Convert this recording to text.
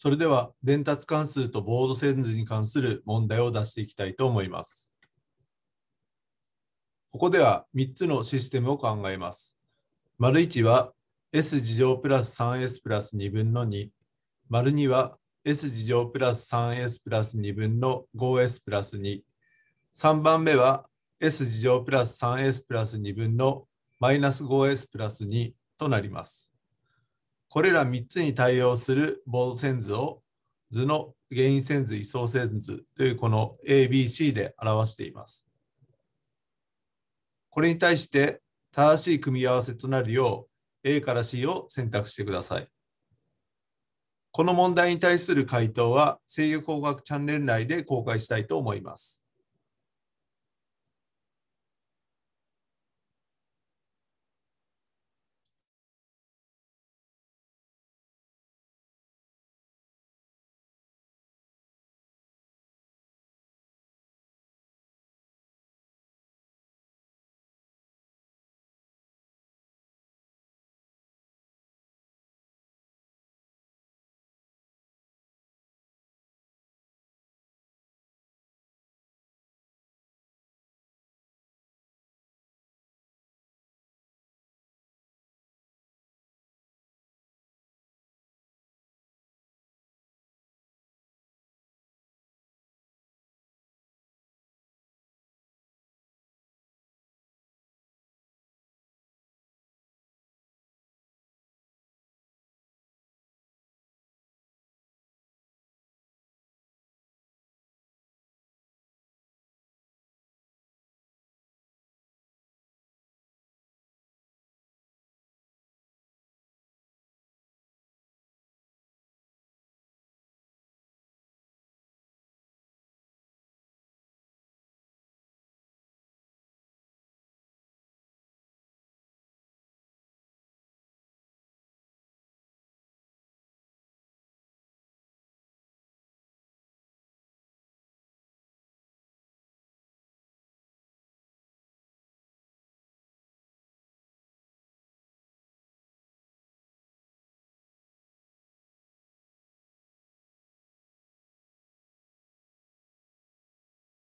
それでは伝達関数とボード線図に関する問題を出していきたいと思います。ここでは3つのシステムを考えます。丸1は s 事乗プラス 3s プラス2分の2。丸2は s 事乗プラス 3s プラス2分の 5s プラス2。3番目は s 事乗プラス 3s プラス2分のマイナス 5s プラス2となります。これら3つに対応するボード線図を図の原因線図、位相線図というこの ABC で表しています。これに対して正しい組み合わせとなるよう A から C を選択してください。この問題に対する回答は制御工学チャンネル内で公開したいと思います。